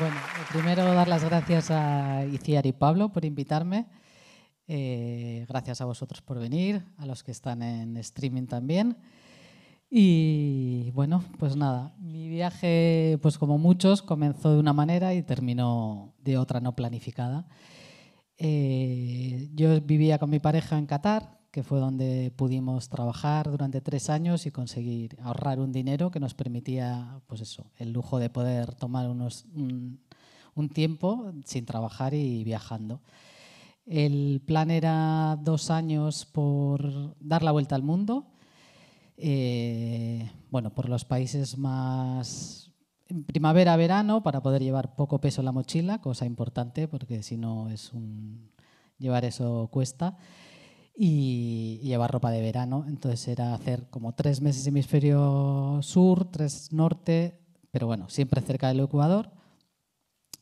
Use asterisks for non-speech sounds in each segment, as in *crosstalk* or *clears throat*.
Bueno, primero dar las gracias a Iciar y Pablo por invitarme. Eh, gracias a vosotros por venir, a los que están en streaming también. Y bueno, pues nada, mi viaje, pues como muchos, comenzó de una manera y terminó de otra no planificada. Eh, yo vivía con mi pareja en Qatar, que fue donde pudimos trabajar durante tres años y conseguir ahorrar un dinero que nos permitía, pues eso, el lujo de poder tomar unos, un, tiempo sin trabajar y viajando. El plan era dos años por dar la vuelta al mundo, eh, bueno, por los países más en primavera-verano para poder llevar poco peso en la mochila, cosa importante porque si no es un llevar eso cuesta y llevar ropa de verano. Entonces era hacer como tres meses hemisferio sur, tres norte, pero bueno, siempre cerca del Ecuador.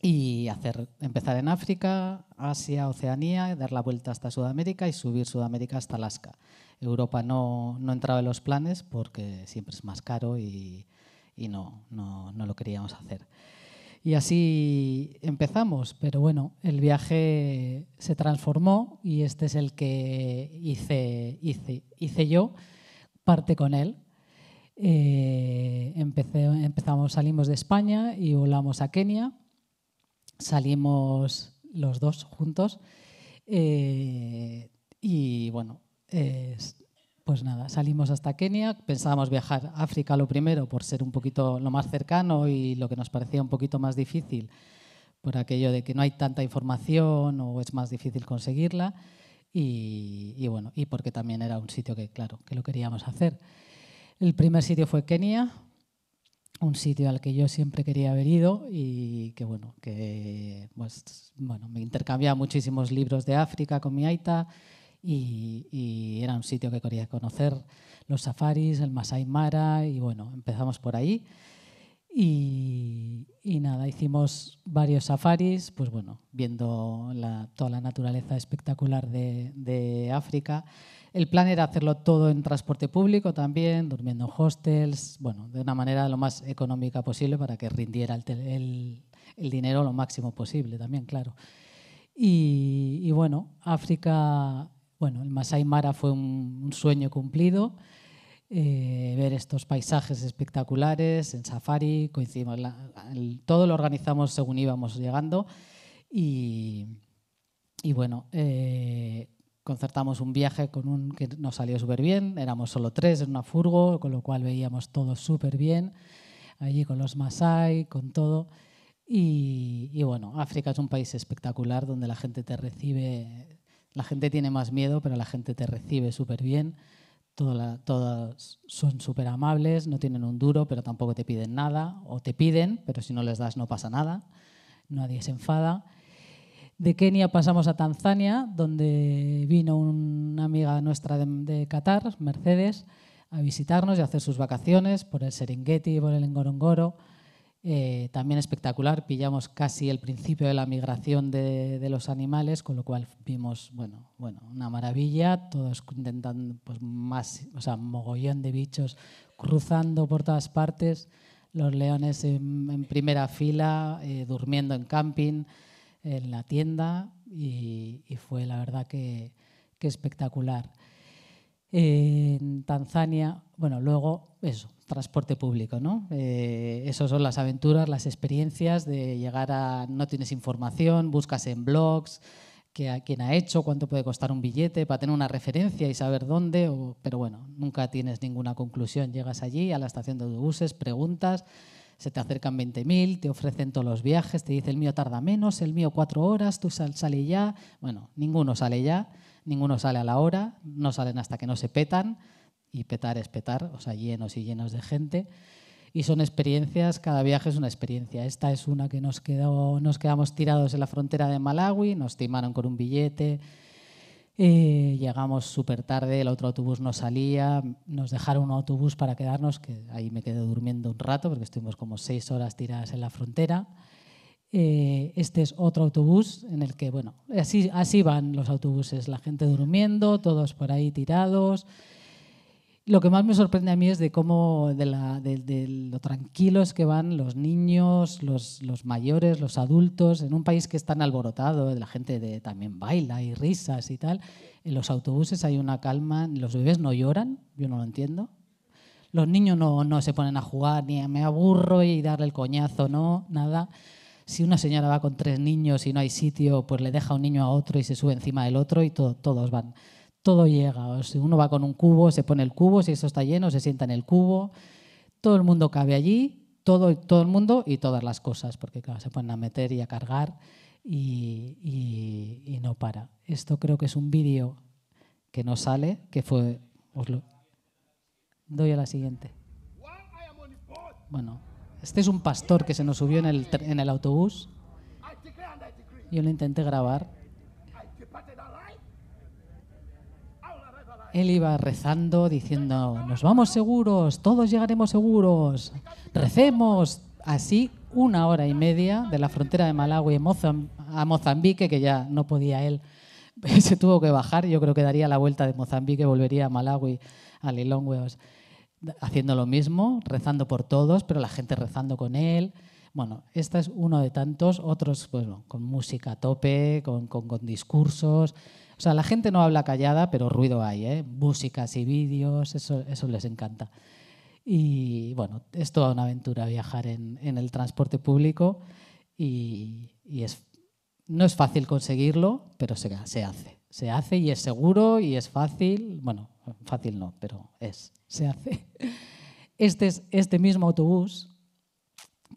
Y hacer, empezar en África, Asia, Oceanía, dar la vuelta hasta Sudamérica y subir Sudamérica hasta Alaska. Europa no, no entraba en los planes porque siempre es más caro y, y no, no, no lo queríamos hacer. Y así empezamos, pero bueno, el viaje se transformó y este es el que hice, hice, hice yo, parte con él. Eh, empezamos, salimos de España y volamos a Kenia. Salimos los dos juntos. Eh, y bueno, pues nada, salimos hasta Kenia, pensábamos viajar a África lo primero por ser un poquito lo más cercano y lo que nos parecía un poquito más difícil por aquello de que no hay tanta información o es más difícil conseguirla y, bueno, y porque también era un sitio que claro, que lo queríamos hacer. El primer sitio fue Kenia, un sitio al que yo siempre quería haber ido y que bueno, que pues, bueno, me intercambiaba muchísimos libros de África con mi Aita y, era un sitio que quería conocer, los safaris, el Masai Mara y bueno, empezamos por ahí. Y, nada, hicimos varios safaris, pues bueno, viendo toda la naturaleza espectacular de, África. El plan era hacerlo todo en transporte público también, durmiendo en hostels, bueno, de una manera lo más económica posible para que rindiera el, dinero lo máximo posible también, claro. Y, y, bueno, África bueno, el Masai Mara fue un, sueño cumplido. Eh, ver estos paisajes espectaculares en safari, coincidimos, todo lo organizamos según íbamos llegando y, bueno, eh, concertamos un viaje con un que nos salió súper bien, éramos solo tres en una furgo, con lo cual veíamos todo súper bien, allí con los Masai, con todo. Y, y bueno, África es un país espectacular donde la gente te recibe la gente tiene más miedo, pero la gente te recibe súper bien. todas son súper amables, no tienen un duro, pero tampoco te piden nada. O te piden, pero si no les das no pasa nada. Nadie se enfada. De Kenia pasamos a Tanzania, donde vino una amiga nuestra de, de Qatar, Mercedes, a visitarnos y a hacer sus vacaciones por el Serengeti, por el Ngorongoro. Eh, también espectacular. Pillamos casi el principio de la migración de, los animales, con lo cual vimos, bueno, bueno, una maravilla. Todos intentando, pues más, o sea, mogollón de bichos cruzando por todas partes. Los leones en, primera fila, eh, durmiendo en camping, en la tienda, y, fue la verdad que, espectacular. en Tanzania bueno, luego eso, transporte público, ¿no? Eh, esas son las aventuras, las experiencias de llegar a... no tienes información, buscas en blogs, que a quién ha hecho, cuánto puede costar un billete, para tener una referencia y saber dónde, pero bueno, nunca tienes ninguna conclusión. Llegas allí a la estación de autobuses, preguntas, se te acercan 20.000, te ofrecen todos los viajes, te dice el mío tarda menos, el mío cuatro horas, tú sal, sale ya. Bueno, ninguno sale ya, ninguno sale a la hora, no salen hasta que no se petan y petar es petar, o sea, llenos y llenos de gente. Y son experiencias, cada viaje es una experiencia. Esta es una que nos, quedó, nos quedamos tirados en la frontera de Malawi, nos timaron con un billete, eh, llegamos súper tarde, el otro autobús no salía, nos dejaron un autobús para quedarnos, que ahí me quedé durmiendo un rato porque estuvimos como seis horas tiradas en la frontera. Eh, este es otro autobús en el que, bueno, así, así van los autobuses, la gente durmiendo, todos por ahí tirados. Lo que más me sorprende a mí es de cómo, de, lo tranquilos que van los niños, los, mayores, los adultos, en un país que está tan alborotado, la gente de, también baila y risas y tal. En los autobuses hay una calma, los bebés no lloran, yo no lo entiendo. Los niños no, no se ponen a jugar, ni a me aburro y darle el coñazo, no, nada. Si una señora va con tres niños y no hay sitio, pues le deja un niño a otro y se sube encima del otro y todos van todo llega. O si uno va con un cubo, se pone el cubo, si eso está lleno, se sienta en el cubo. Todo el mundo cabe allí, todo, todo el mundo y todas las cosas, porque se ponen a meter y a cargar y, no para. Esto creo que es un vídeo que no sale, que fue... Os doy a la siguiente. Bueno, este es un pastor que se nos subió en el, en el autobús. Yo lo intenté grabar. Él iba rezando diciendo, nos vamos seguros, todos llegaremos seguros, recemos. Así una hora y media de la frontera de Malawi a Mozambique, que ya no podía él, *laughs* se tuvo que bajar, yo creo que daría la vuelta de Mozambique, volvería a Malawi, a Lilongwe, haciendo lo mismo, rezando por todos, pero la gente rezando con él. Bueno, esta es uno de tantos, otros pues, con música a tope, con, discursos. O sea, la gente no habla callada, pero ruido hay, ¿eh? músicas y vídeos, eso, les encanta. Y bueno, es toda una aventura viajar en, el transporte público y, no es fácil conseguirlo, pero se, se hace. Se hace y es seguro y es fácil. Bueno, fácil no, pero es, se hace. *laughs* Este, es, este mismo autobús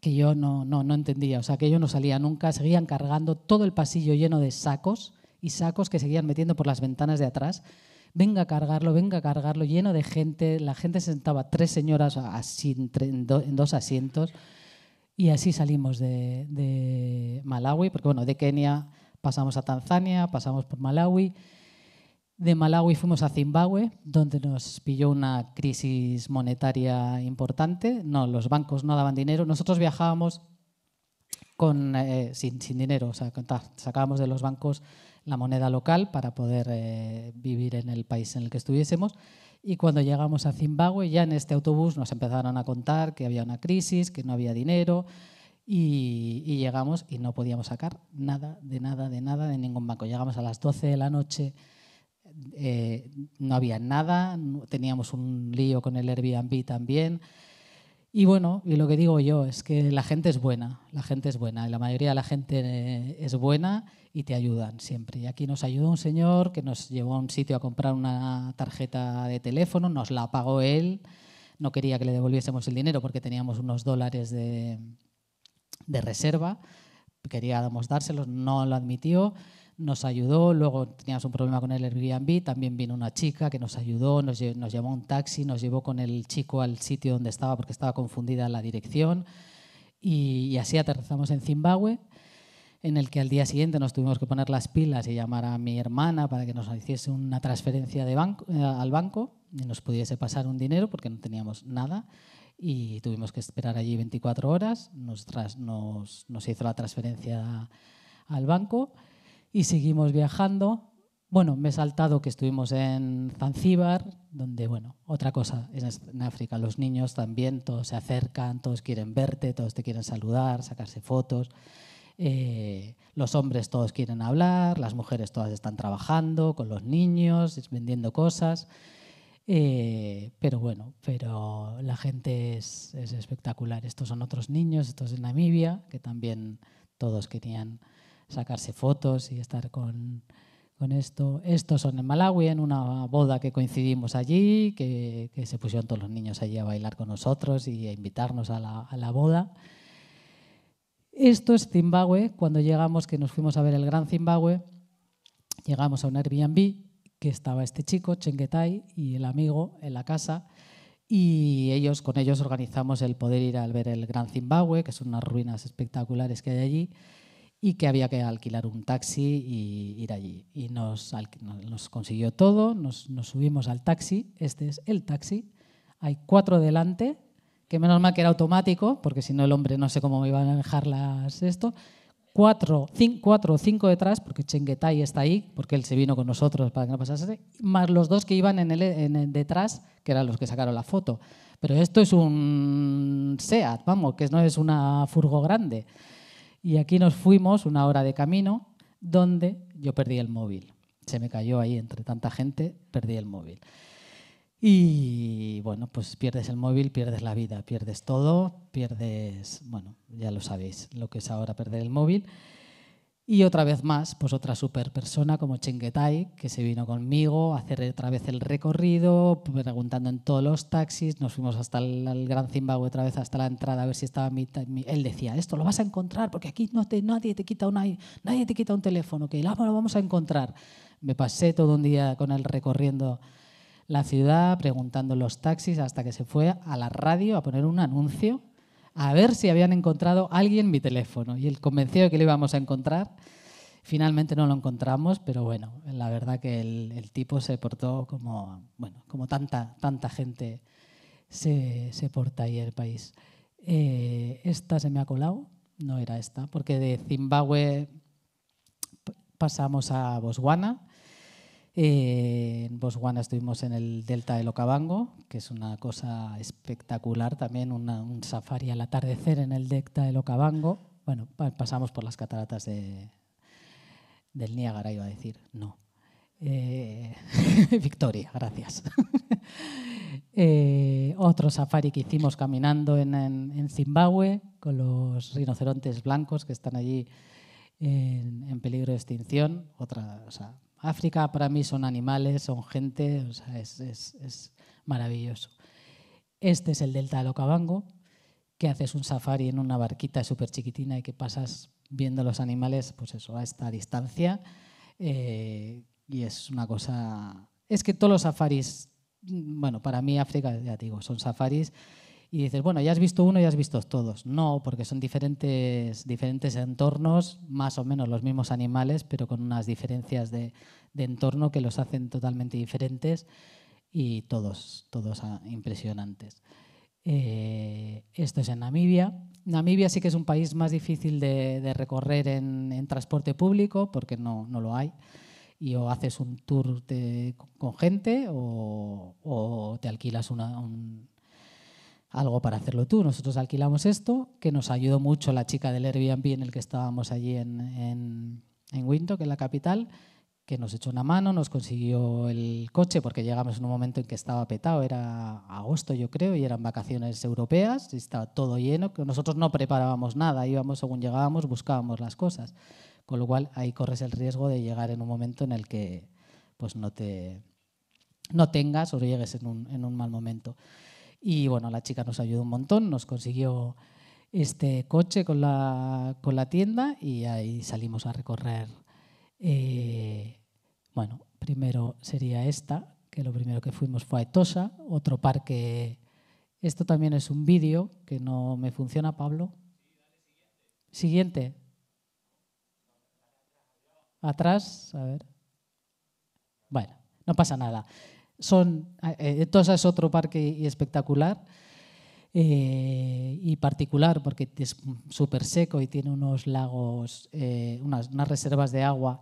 que yo no, no, no entendía, o sea, que yo no salía nunca, seguían cargando todo el pasillo lleno de sacos y sacos que seguían metiendo por las ventanas de atrás. Venga a cargarlo, venga a cargarlo, lleno de gente, la gente se sentaba tres señoras así, en, dos asientos y así salimos de, de Malawi, porque bueno, de Kenia pasamos a Tanzania, pasamos por Malawi de Malawi fuimos a Zimbabue, donde nos pilló una crisis monetaria importante. No, los bancos no daban dinero. Nosotros viajábamos con, eh, sin, dinero, o sea, sacábamos de los bancos la moneda local para poder eh, vivir en el país en el que estuviésemos. Y cuando llegamos a Zimbabue, ya en este autobús nos empezaron a contar que había una crisis, que no había dinero, y, llegamos y no podíamos sacar nada, de nada, de nada, de ningún banco. Llegamos a las 12 de la noche eh, no había nada, teníamos un lío con el Airbnb también. Y bueno, y lo que digo yo es que la gente es buena, la gente es buena, la mayoría de la gente eh, es buena y te ayudan siempre. Y aquí nos ayudó un señor que nos llevó a un sitio a comprar una tarjeta de teléfono, nos la pagó él, no quería que le devolviésemos el dinero porque teníamos unos dólares de, de reserva, queríamos dárselos, no lo admitió nos ayudó, luego teníamos un problema con el Airbnb, también vino una chica que nos ayudó, nos, nos llamó un taxi, nos llevó con el chico al sitio donde estaba porque estaba confundida la dirección y, así aterrizamos en Zimbabue en el que al día siguiente nos tuvimos que poner las pilas y llamar a mi hermana para que nos hiciese una transferencia de banco, eh, al banco y nos pudiese pasar un dinero porque no teníamos nada y tuvimos que esperar allí 24 horas, nos hizo la transferencia al banco y seguimos viajando. Bueno, me he saltado que estuvimos en Zanzíbar, donde, bueno, otra cosa en África, los niños también, todos se acercan, todos quieren verte, todos te quieren saludar, sacarse fotos. Eh, los hombres todos quieren hablar, las mujeres todas están trabajando con los niños, vendiendo cosas. Eh, pero bueno, pero la gente es, espectacular. Estos son otros niños, estos en Namibia, que también todos querían sacarse fotos y estar con, con esto. Estos son en Malawi, en una boda que coincidimos allí, que, se pusieron todos los niños allí a bailar con nosotros y a invitarnos a la, boda. Esto es Zimbabue, cuando llegamos, que nos fuimos a ver el Gran Zimbabue, llegamos a un Airbnb que estaba este chico, Chengetai, y el amigo en la casa, y ellos, con ellos organizamos el poder ir a ver el Gran Zimbabue, que son unas ruinas espectaculares que hay allí, y que había que alquilar un taxi y ir allí. Y nos, nos consiguió todo, nos, subimos al taxi, este es el taxi, hay cuatro delante, que menos mal que era automático, porque si no el hombre no sé cómo me iban a dejar las esto, cuatro, cuatro o cinco detrás, porque Chengetai está ahí, porque él se vino con nosotros para que no pasase, más los dos que iban en el, detrás, que eran los que sacaron la foto. Pero esto es un SEAT, vamos, que no es una furgo grande. Y aquí nos fuimos una hora de camino donde yo perdí el móvil. Se me cayó ahí entre tanta gente, perdí el móvil. Y bueno, pues pierdes el móvil, pierdes la vida, pierdes todo, pierdes, bueno, ya lo sabéis, lo que es ahora perder el móvil. Y otra vez más, pues otra super persona como Chinguetai, que se vino conmigo a hacer otra vez el recorrido, preguntando en todos los taxis. Nos fuimos hasta el, Gran Zimbabue otra vez hasta la entrada a ver si estaba mi, Él decía, esto lo vas a encontrar, porque aquí no te, nadie, te quita un nadie te quita un teléfono, que lo vamos a encontrar. Me pasé todo un día con él recorriendo la ciudad, preguntando en los taxis, hasta que se fue a la radio a poner un anuncio a ver si habían encontrado alguien mi teléfono. Y el convencido de que lo íbamos a encontrar, finalmente no lo encontramos, pero bueno, la verdad que el, tipo se portó como, bueno, como tanta, tanta gente se, se porta ahí en el país. Eh, esta se me ha colado, no era esta, porque de Zimbabue pasamos a Botswana eh, en Botswana estuvimos en el delta del Okavango, que es una cosa espectacular también, un safari al atardecer en el delta del Okavango. Bueno, pasamos por las cataratas del Niágara, iba a decir, no. Eh, *laughs* Victoria, gracias. *laughs* Eh, otro safari que hicimos caminando en, Zimbabue con los rinocerontes blancos que están allí en, peligro de extinción. Otra, África para mí son animales, son gente, sea, es, maravilloso. Este es el delta del Okavango, que haces un safari en una barquita súper chiquitina y que pasas viendo los animales, pues eso, a esta distancia. Eh, y es una cosa... Es que todos los safaris, mm, bueno, para mí África, ya digo, son safaris y dices, bueno, ya has visto uno y has visto todos. No, porque son diferentes, diferentes entornos, más o menos los mismos animales, pero con unas diferencias de, de entorno que los hacen totalmente diferentes y todos, todos impresionantes. Eh, esto es en Namibia. Namibia sí que es un país más difícil de, de recorrer en, transporte público porque no, no lo hay y o haces un tour con gente o, o te alquilas una, un, algo para hacerlo tú. Nosotros alquilamos esto, que nos ayudó mucho la chica del Airbnb en el que estábamos allí en, en, en Windhoek, en la capital, que nos echó una mano, nos consiguió el coche, porque llegamos en un momento en que estaba petado, era agosto yo creo, y eran vacaciones europeas, y estaba todo lleno, que nosotros no preparábamos nada, íbamos según llegábamos, buscábamos las cosas. Con lo cual ahí corres el riesgo de llegar en un momento en el que pues no te no tengas o llegues en un, en un mal momento. Y bueno, la chica nos ayudó un montón, nos consiguió este coche con la, tienda y ahí salimos a recorrer. Eh, bueno, primero sería esta, que lo primero que fuimos fue a Etosa, otro parque. Esto también es un vídeo que no me funciona, Pablo. Siguiente. Atrás, a ver. Bueno, no pasa nada. Son, eh, eh, Tosa es otro parque espectacular eh, y particular porque es súper seco y tiene unos lagos, unas, unas, reservas de agua,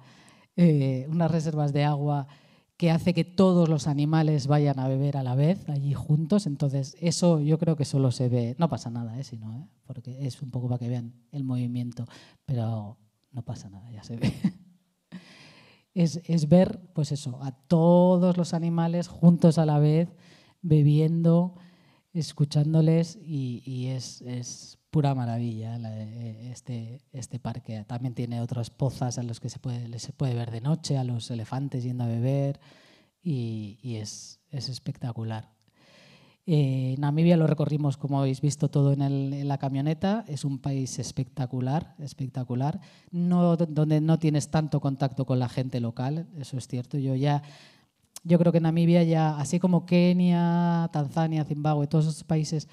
unas reservas de agua que hace que todos los animales vayan a beber a la vez allí juntos. Entonces, eso yo creo que solo se ve, no pasa nada, ¿eh? ¿eh? porque es un poco para que vean el movimiento, pero no pasa nada, ya se ve. *laughs* es, ver, pues eso, a todos los animales juntos a la vez, bebiendo, escuchándoles y, es, pura maravilla eh, este, este, parque. También tiene otras pozas a los que se puede, puede ver de noche, a los elefantes yendo a beber y, es espectacular. Eh, Namibia lo recorrimos, como habéis visto, todo en, la camioneta. Es un país espectacular, espectacular, donde no tienes tanto contacto con la gente local, eso es cierto. Yo ya, yo creo que Namibia ya, así como Kenia, Tanzania, Zimbabue, todos esos países,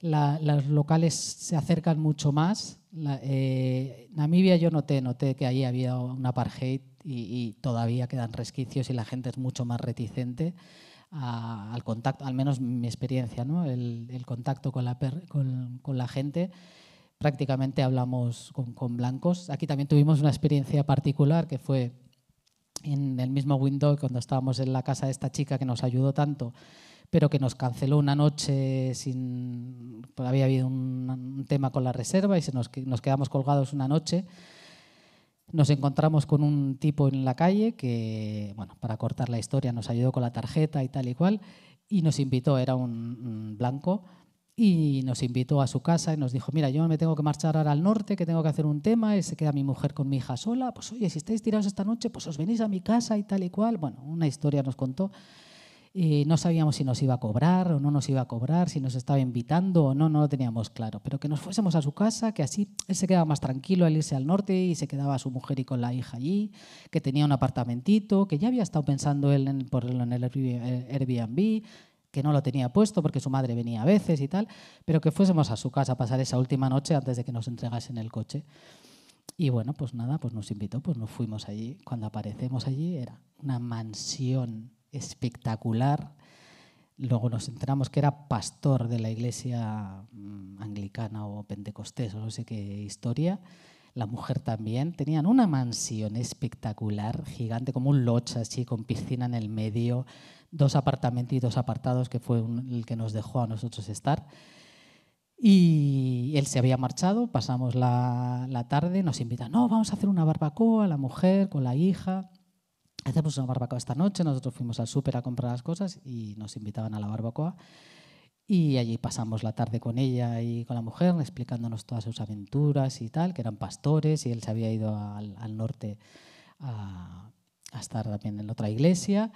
la, los locales se acercan mucho más. Eh, Namibia yo noté, noté que ahí había un apartheid y todavía quedan resquicios y la gente es mucho más reticente al contacto, al menos mi experiencia, el, contacto con la, gente prácticamente hablamos con, blancos. Aquí también tuvimos una experiencia particular que fue en el mismo window cuando estábamos en la casa de esta chica que nos ayudó tanto, pero que nos canceló una noche sin... todavía había habido un, tema con la reserva y se nos quedamos colgados una noche nos encontramos con un tipo en la calle que, bueno, para cortar la historia, nos ayudó con la tarjeta y tal y cual, y nos invitó, era un blanco, y nos invitó a su casa y nos dijo, mira, yo me tengo que marchar ahora al norte, que tengo que hacer un tema, y se queda mi mujer con mi hija sola, pues oye, si estáis tirados esta noche, pues os venís a mi casa y tal y cual. Bueno, una historia nos contó y eh, no sabíamos si nos iba a cobrar o no nos iba a cobrar, si nos estaba invitando o no, no lo teníamos claro. Pero que nos fuésemos a su casa, que así él se quedaba más tranquilo al irse al norte y se quedaba su mujer y con la hija allí, que tenía un apartamentito, que ya había estado pensando él en ponerlo en el Airbnb, eh, que no lo tenía puesto porque su madre venía a veces y tal, pero que fuésemos a su casa a pasar esa última noche antes de que nos entregasen el coche. Y bueno, pues nada, pues nos invitó, pues nos fuimos allí. Cuando aparecemos allí era una mansión espectacular. Luego nos enteramos que era pastor de la iglesia mm, anglicana o pentecostés o no sé qué historia. La mujer también. Tenían una mansión espectacular, gigante, como un locha así, con piscina en el medio, dos apartamentos y dos apartados, que fue el que nos dejó a nosotros estar. Y él se había marchado, pasamos la, tarde, nos invita, no, vamos a hacer una barbacoa, la mujer con la hija hacemos una barbacoa esta noche, nosotros fuimos al súper a comprar las cosas y nos invitaban a la barbacoa. Y allí pasamos la tarde con ella y con la mujer, explicándonos todas sus aventuras y tal, que eran pastores y él se había ido al, norte a, estar también en otra iglesia.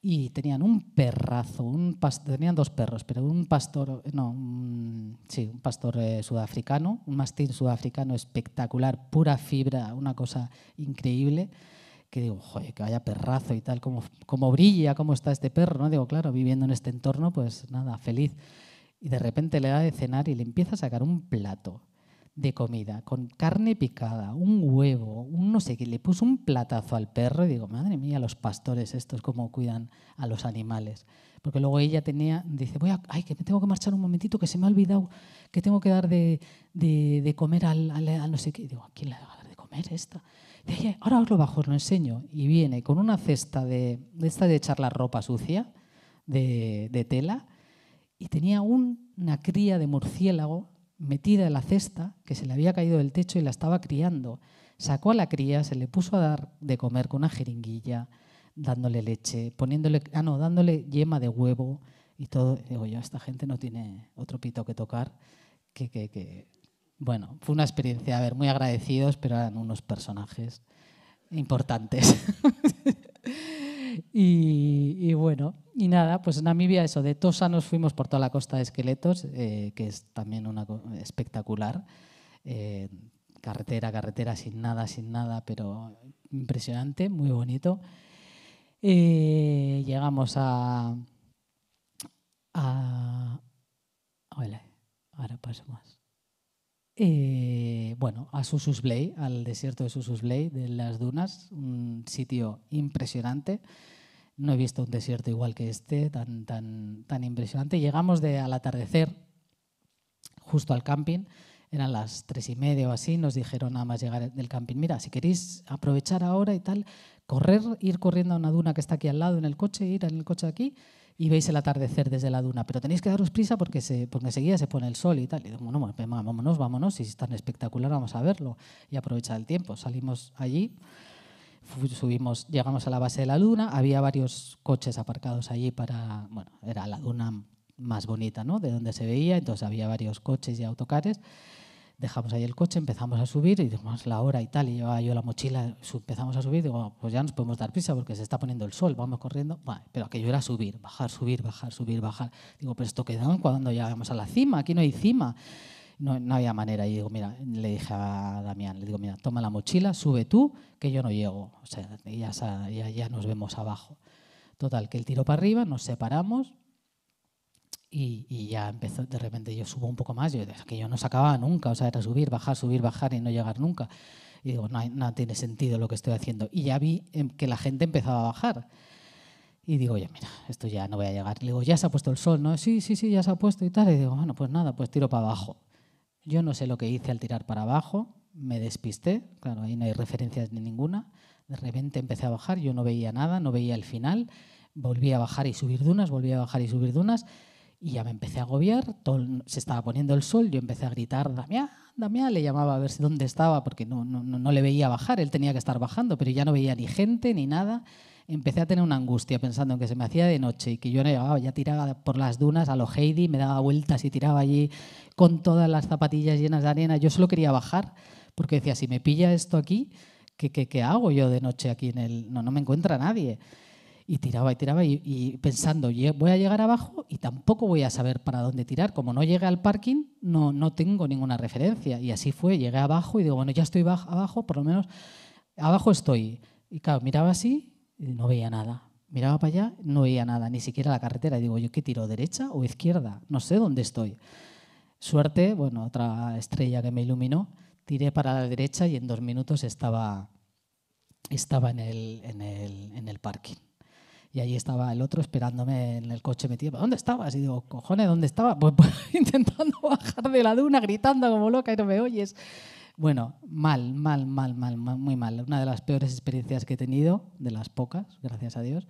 Y tenían un perrazo, un tenían dos perros, pero un pastor, no, sí, un pastor eh, sudafricano, un mastín sudafricano espectacular, pura fibra, una cosa increíble que digo, joder, que vaya perrazo y tal, cómo, cómo brilla, cómo está este perro, ¿no? Digo, claro, viviendo en este entorno, pues nada, feliz. Y de repente le da de cenar y le empieza a sacar un plato de comida con carne picada, un huevo, un no sé qué. Le puso un platazo al perro y digo, madre mía, los pastores estos, cómo cuidan a los animales. Porque luego ella tenía, dice, voy a, ay, que me tengo que marchar un momentito, que se me ha olvidado que tengo que dar de, de, de comer al, no sé qué. digo, ¿a quién le va a dar de comer esta? ahora os lo bajo, os lo enseño. Y viene con una cesta de, esta de echar la ropa sucia, de, tela, y tenía una cría de murciélago metida en la cesta que se le había caído del techo y la estaba criando. Sacó a la cría, se le puso a dar de comer con una jeringuilla, dándole leche, poniéndole, ah, no, dándole yema de huevo y todo. Digo yo, esta gente no tiene otro pito que tocar que bueno, fue una experiencia, a ver, muy agradecidos, pero eran unos personajes importantes. *laughs* y, bueno, y nada, pues en Namibia, eso, de Tosa nos fuimos por toda la costa de esqueletos, eh, que es también una espectacular. Eh, carretera, carretera, sin nada, sin nada, pero impresionante, muy bonito. Eh, llegamos a. a... ahora paso más. Eh, bueno, a Sususbley, al desierto de Sususbley, de las dunas, un sitio impresionante. No he visto un desierto igual que este, tan, tan, tan impresionante. Llegamos al atardecer, justo al camping, eran las tres y media o así, nos dijeron nada más llegar del camping, mira, si queréis aprovechar ahora y tal, correr, ir corriendo a una duna que está aquí al lado en el coche, ir en el coche aquí y veis el atardecer desde la duna, pero tenéis que daros prisa porque, porque enseguida se pone el sol y tal. Y digo, bueno, pues vámonos, vámonos, si es tan espectacular, vamos a verlo y aprovechar el tiempo. Salimos allí, subimos, llegamos a la base de la luna había varios coches aparcados allí para, bueno, era la duna más bonita, ¿no? De donde se veía, entonces había varios coches y autocares dejamos ahí el coche, empezamos a subir y dijimos la hora y tal, y llevaba yo la mochila, empezamos a subir, digo, pues ya nos podemos dar prisa porque se está poniendo el sol, vamos corriendo, pero aquello era subir, bajar, subir, bajar, subir, bajar. Digo, pero esto quedó cuando llegamos a la cima, aquí no hay cima. No, había manera. Y digo, mira, le dije a Damián, le digo, mira, toma la mochila, sube tú, que yo no llego. O sea, ya, ya, nos vemos abajo. Total, que el tiro para arriba, nos separamos, y, ya empezó, de repente yo subo un poco más, yo, que yo no sacaba nunca, o sea, era subir, bajar, subir, bajar y no llegar nunca. Y digo, no, tiene sentido lo que estoy haciendo. Y ya vi em, que la gente empezaba a bajar. Y digo, ya mira, esto ya no voy a llegar. Le digo, ya se ha puesto el sol, ¿no? Sí, sí, sí, ya se ha puesto y tal. Y digo, bueno, pues nada, pues tiro para abajo. Yo no sé lo que hice al tirar para abajo, me despisté, claro, ahí no hay referencias ni ninguna. De repente empecé a bajar, yo no veía nada, no veía el final. Volví a bajar y subir dunas, volví a bajar y subir dunas. Y ya me empecé a agobiar, se estaba poniendo el sol, yo empecé a gritar, Damián, Damián, le llamaba a ver si dónde estaba, porque no, no, no le veía bajar, él tenía que estar bajando, pero ya no veía ni gente ni nada. Empecé a tener una angustia pensando en que se me hacía de noche y que yo llegaba, ya tiraba por las dunas a los Heidi, me daba vueltas y tiraba allí con todas las zapatillas llenas de arena. Yo solo quería bajar, porque decía, si me pilla esto aquí, ¿qué, qué, hago yo de noche aquí en el...? No, no me encuentra nadie y tiraba y tiraba y, pensando, voy a llegar abajo y tampoco voy a saber para dónde tirar. Como no llegué al parking, no, no tengo ninguna referencia. Y así fue, llegué abajo y digo, bueno, ya estoy abajo, por lo menos abajo estoy. Y claro, miraba así y no veía nada. Miraba para allá, no veía nada, ni siquiera la carretera. Y digo, ¿yo qué tiro, derecha o izquierda? No sé dónde estoy. Suerte, bueno, otra estrella que me iluminó, tiré para la derecha y en dos minutos estaba, estaba en, en el parking. Y allí estaba el otro esperándome en el coche metido. ¿Dónde estabas? Y digo, cojones, ¿dónde estaba? *laughs* Pues, pues, intentando bajar de la duna, gritando como loca y no me oyes. Bueno, mal, mal, mal, mal, muy mal. Una de las peores experiencias que he tenido, de las pocas, gracias a Dios.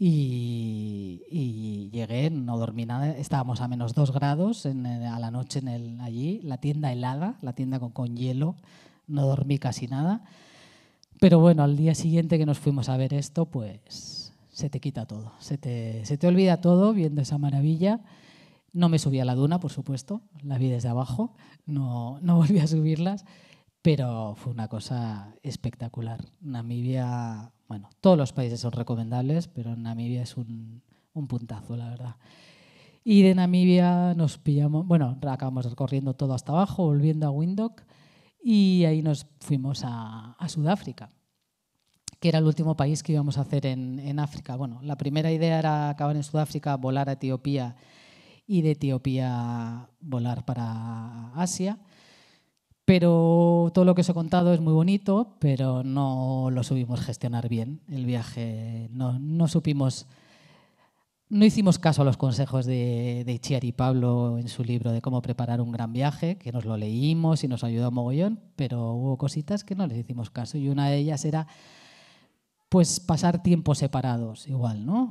Y, llegué, no dormí nada, estábamos a menos dos grados a la noche en el, allí, la tienda helada, la tienda con, con hielo, no dormí casi nada. Pero bueno, al día siguiente que nos fuimos a ver esto, pues se te quita todo, se te, olvida todo viendo esa maravilla. No me subí a la duna, por supuesto, la vi desde abajo, no, *laughs* volví a subirlas, pero fue una cosa espectacular. Namibia, bueno, todos los países son recomendables, pero Namibia es un, puntazo, la verdad. Y de Namibia nos pillamos, bueno, acabamos recorriendo todo hasta abajo, volviendo a Windhoek, y ahí nos fuimos a Sudáfrica que era el último país que íbamos a hacer en, África. Bueno, la primera idea era acabar en Sudáfrica, volar a Etiopía y de Etiopía volar para Asia. Pero todo lo que os he contado es muy bonito, pero no lo supimos gestionar bien. El viaje no, no supimos, no hicimos caso a los consejos de, de y Pablo en su libro de cómo preparar un gran viaje, que nos lo leímos y nos ayudó mogollón, pero hubo cositas que no les hicimos caso y una de ellas era pues pasar tiempos separados igual, ¿no?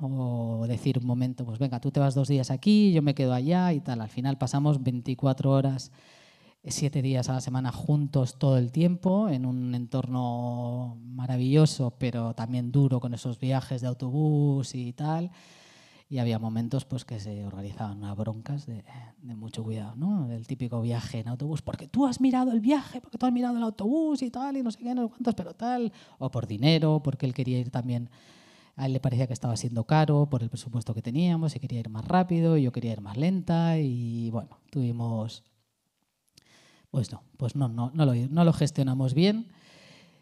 O decir un momento, pues venga, tú te vas dos días aquí, yo me quedo allá y tal. Al final pasamos 24 horas, 7 días a la semana juntos todo el tiempo, en un entorno maravilloso, pero también duro con esos viajes de autobús y tal y había momentos pues, que se organizaban unas broncas de, mucho cuidado, ¿no? El típico viaje en autobús, porque tú has mirado el viaje, porque tú has mirado el autobús y tal, y no sé qué, no sé cuántos, pero tal, o por dinero, porque él quería ir también, a él le parecía que estaba siendo caro por el presupuesto que teníamos, y quería ir más rápido, y yo quería ir más lenta, y bueno, tuvimos... Pues no, pues no, no, no, lo, gestionamos bien.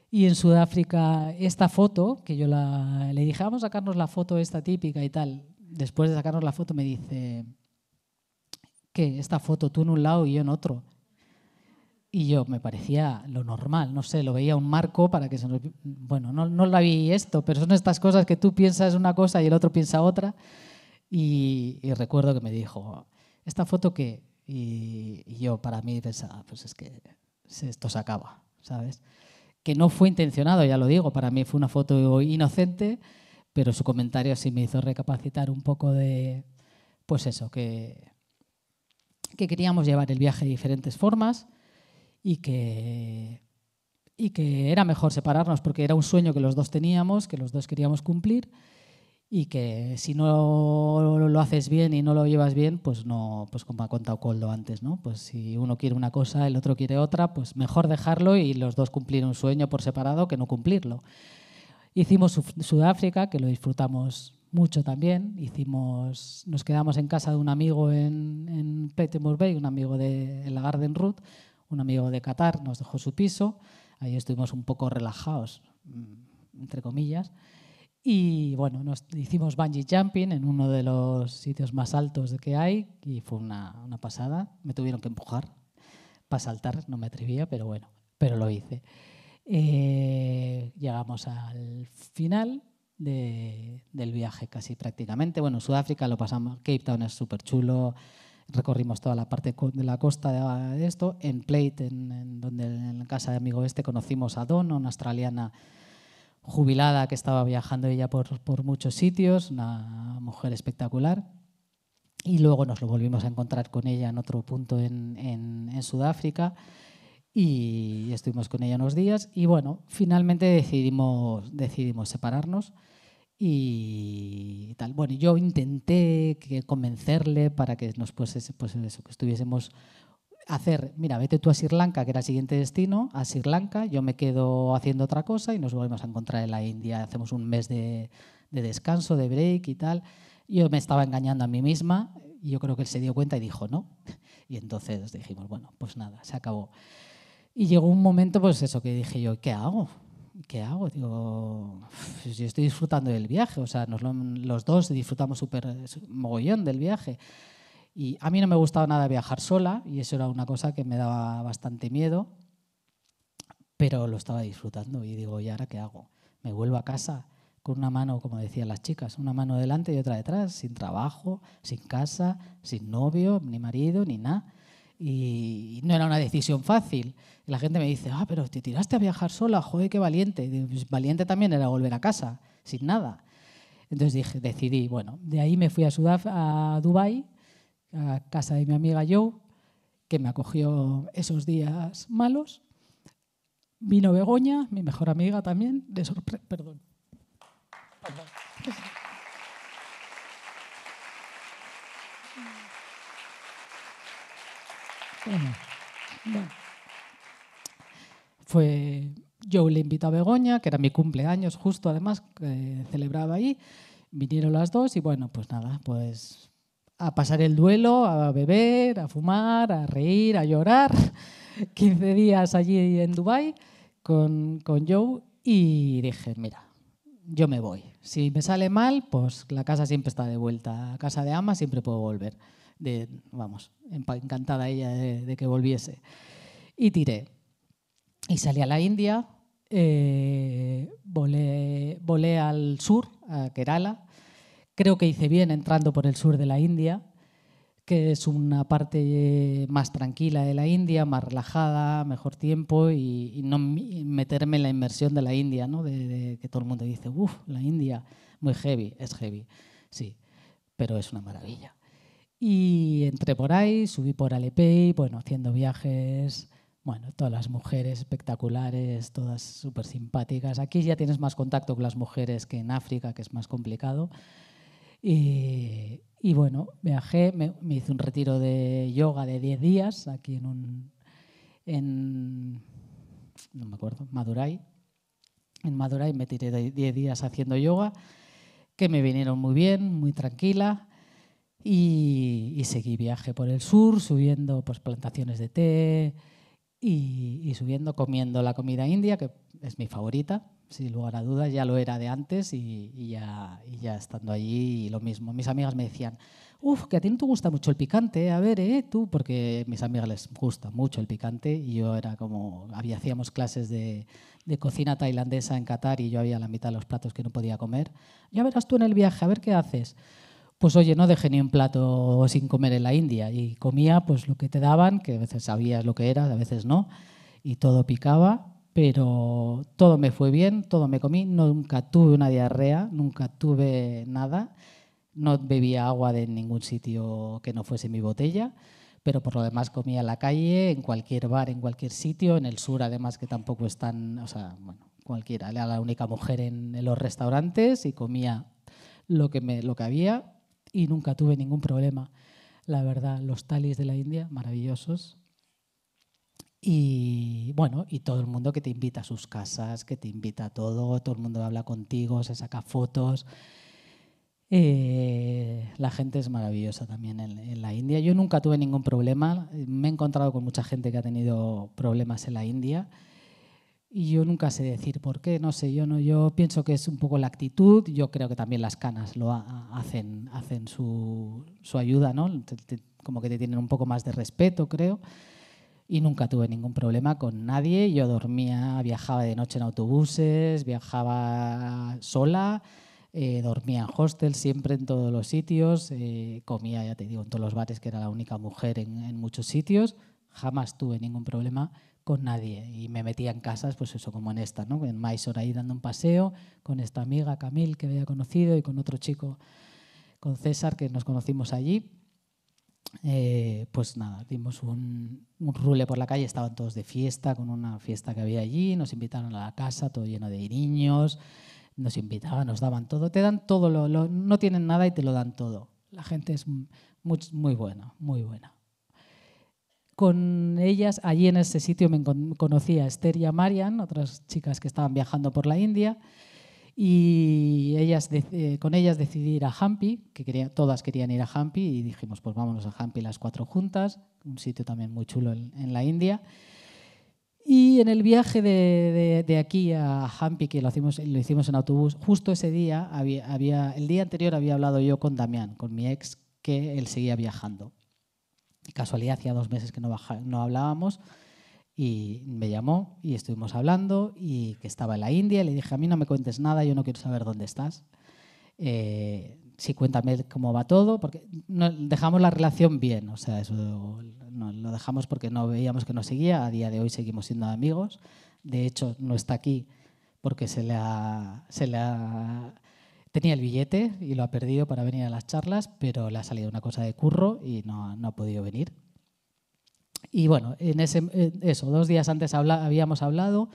Y en Sudáfrica, esta foto, que yo le dije, vamos a sacarnos la foto esta típica y tal después de sacarnos la foto, me dice, que Esta foto, tú en un lado y yo en otro. Y yo me parecía lo normal, no sé, lo veía un marco para que se Bueno, no, no la vi esto, pero son estas cosas que tú piensas una cosa y el otro piensa otra. Y, recuerdo que me dijo, ¿esta foto que Y, y yo para mí pensaba, pues es que esto se acaba, ¿sabes? Que no fue intencionado, ya lo digo, para mí fue una foto inocente pero su comentario sí me hizo recapacitar un poco de, pues eso, que, que queríamos llevar el viaje de diferentes formas y que, y que era mejor separarnos porque era un sueño que los dos teníamos, que los dos queríamos cumplir y que si no lo haces bien y no lo llevas bien, pues no, pues como ha contado Coldo antes, ¿no? Pues si uno quiere una cosa, el otro quiere otra, pues mejor dejarlo y los dos cumplir un sueño por separado que no cumplirlo. Hicimos Sudáfrica, que lo disfrutamos mucho también. Hicimos, nos quedamos en casa de un amigo en, en Bay, un amigo de la Garden Route, un amigo de Qatar, nos dejó su piso. Ahí estuvimos un poco relajados, mm, entre comillas. Y bueno, nos hicimos bungee jumping en uno de los sitios más altos que hay y fue una, una pasada. Me tuvieron que empujar para saltar, no me atrevía, pero bueno, pero lo hice. Eh, llegamos al final del viaje casi prácticamente. Bueno, Sudáfrica lo pasamos, Cape Town es súper chulo, recorrimos toda la parte de la costa de esto. En Plate, en, donde, en la casa de amigo este, conocimos a Don, una australiana jubilada que estaba viajando ella por, muchos sitios, una mujer espectacular. Y luego nos lo volvimos a encontrar con ella en otro punto en, en Sudáfrica y estuvimos con ella unos días y bueno, finalmente decidimos, decidimos separarnos y tal. Bueno, yo intenté que convencerle para que nos pusiese pues eso, que estuviésemos hacer, mira, vete tú a Sri Lanka, que era el siguiente destino, a Sri Lanka, yo me quedo haciendo otra cosa y nos volvemos a encontrar en la India, hacemos un mes de, de descanso, de break y tal. Yo me estaba engañando a mí misma y yo creo que él se dio cuenta y dijo no. Y entonces dijimos, bueno, pues nada, se acabó. Y llegó un momento, pues eso, que dije yo, ¿qué hago? ¿Qué hago? Digo, pues yo estoy disfrutando del viaje, o sea, nos los dos disfrutamos súper mogollón del viaje. Y a mí no me gustaba nada viajar sola y eso era una cosa que me daba bastante miedo, pero lo estaba disfrutando y digo, ¿y ahora qué hago? Me vuelvo a casa con una mano, como decían las chicas, una mano delante y otra detrás, sin trabajo, sin casa, sin novio, ni marido, ni nada y no era una decisión fácil. la gente me dice, ah, pero te tiraste a viajar sola, joder, qué valiente. Pues valiente también era volver a casa, sin nada. Entonces dije, decidí, bueno, de ahí me fui a Sudáfrica, a Dubái, a casa de mi amiga Joe, que me acogió esos días malos. Vino Begoña, mi mejor amiga también, de sorpresa, perdón. Fue, yo le invito a Begoña, que era mi cumpleaños justo además, que celebraba ahí. Vinieron las dos y bueno, pues nada, pues a pasar el duelo, a beber, a fumar, a reír, a llorar. 15 *laughs* días allí en Dubái con, con Joe y dije, mira, yo me voy. Si me sale mal, pues la casa siempre está de vuelta. A casa de ama siempre puedo volver vamos, encantada ella de, que volviese. Y tiré. Y salí a la India, eh, volé, al sur, a Kerala. Creo que hice bien entrando por el sur de la India, que es una parte eh, más tranquila de la India, más relajada, mejor tiempo y, no meterme en la inmersión de la India, que todo el mundo dice, uff, la India, muy heavy, es heavy, sí, pero es una maravilla. Y entré por ahí, subí por Alepey, bueno, haciendo viajes, bueno, todas las mujeres espectaculares, todas súper simpáticas. Aquí ya tienes más contacto con las mujeres que en África, que es más complicado. Y, bueno, viajé, me, hice un retiro de yoga de 10 días aquí en un... no me acuerdo, Madurai. En Madurai me tiré 10 días haciendo yoga, que me vinieron muy bien, muy tranquila. Y, seguí viaje por el sur, subiendo pues, plantaciones de té y, subiendo, comiendo la comida india, que es mi favorita, sin lugar a dudas, ya lo era de antes y, ya, estando allí lo mismo. Mis amigas me decían, uff, que a ti no te gusta mucho el picante, a ver, ¿eh? Tú, porque a mis amigas les gusta mucho el picante y yo era como, había, hacíamos clases de, de cocina tailandesa en Qatar y yo había la mitad de los platos que no podía comer. Ya verás tú en el viaje, a ver qué haces pues oye, no dejé ni un plato sin comer en la India y comía pues lo que te daban, que a veces sabías lo que era, a veces no, y todo picaba, pero todo me fue bien, todo me comí, nunca tuve una diarrea, nunca tuve nada, no bebía agua de ningún sitio que no fuese mi botella, pero por lo demás comía en la calle, en cualquier bar, en cualquier sitio, en el sur además que tampoco están, o sea, bueno, cualquiera, era la única mujer en, los restaurantes y comía lo que, me, lo que había y nunca tuve ningún problema. La verdad, los talis de la India, maravillosos. Y bueno, y todo el mundo que te invita a sus casas, que te invita a todo, todo el mundo habla contigo, se saca fotos. Eh, la gente es maravillosa también en, en, la India. Yo nunca tuve ningún problema. Me he encontrado con mucha gente que ha tenido problemas en la India y yo nunca sé decir por qué, no sé, yo no yo pienso que es un poco la actitud, yo creo que también las canas lo hacen hacen su, su ayuda, ¿no? como que te tienen un poco más de respeto, creo. Y nunca tuve ningún problema con nadie, yo dormía, viajaba de noche en autobuses, viajaba sola, eh, dormía en hostel siempre en todos los sitios, eh, comía, ya te digo, en todos los bares, que era la única mujer en, en muchos sitios, jamás tuve ningún problema con nadie y me metía en casas, pues eso, como en esta, ¿no? En Mysore, ahí dando un paseo con esta amiga Camil que había conocido y con otro chico, con César, que nos conocimos allí. Eh, pues nada, dimos un, rule por la calle, estaban todos de fiesta, con una fiesta que había allí, nos invitaron a la casa, todo lleno de niños, nos invitaban, nos daban todo, te dan todo, lo, no tienen nada y te lo dan todo. La gente es muy buena, muy buena con ellas, allí en ese sitio me conocía a Esther y Marian, otras chicas que estaban viajando por la India, y ellas, eh, con ellas decidí ir a Hampi, que quería, todas querían ir a Hampi, y dijimos, pues vámonos a Hampi las cuatro juntas, un sitio también muy chulo en, la India. Y en el viaje de, aquí a Hampi, que lo hicimos, lo hicimos en autobús, justo ese día, el día anterior había hablado yo con Damián, con mi ex, que él seguía viajando. Casualidad, hacía dos meses que no, hablábamos y me llamó y estuvimos hablando y que estaba en la India. le dije, a mí no me cuentes nada, yo no quiero saber dónde estás. Si eh, sí, cuéntame cómo va todo, porque no, dejamos la relación bien, o sea, eso no, lo dejamos porque no veíamos que nos seguía, a día de hoy seguimos siendo amigos, de hecho no está aquí porque se le se le ha tenía el billete y lo ha perdido para venir a las charlas, pero le ha salido una cosa de curro y no, no ha podido venir. Y bueno, en ese, eh, eso, dos días antes habíamos hablado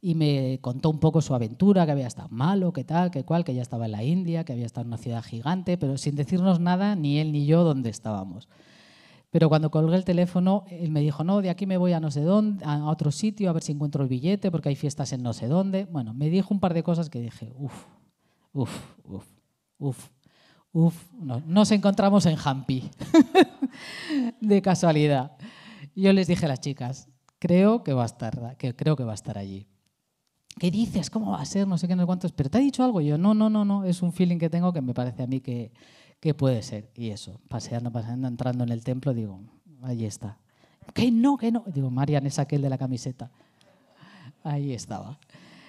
y me contó un poco su aventura, que había estado malo, que tal, que cual, que ya estaba en la India, que había estado en una ciudad gigante, pero sin decirnos nada, ni él ni yo, dónde estábamos. Pero cuando colgué el teléfono, él me dijo, no, de aquí me voy a no sé dónde, a otro sitio, a ver si encuentro el billete, porque hay fiestas en no sé dónde. Bueno, me dijo un par de cosas que dije, uff, Uf, uf, uf, uf. nos encontramos en Hampi, *laughs* de casualidad. Yo les dije a las chicas, creo que va a estar, que creo que va a estar allí. ¿Qué dices? ¿Cómo va a ser? No sé qué, no sé cuántos. Pero te ha dicho algo. yo, no, no, no, no. Es un feeling que tengo que me parece a mí que, puede ser. Y eso, paseando, paseando, entrando en el templo, digo, allí está. ¿Qué no, ¿Qué no. Digo, Marian es aquel de la camiseta. Ahí estaba.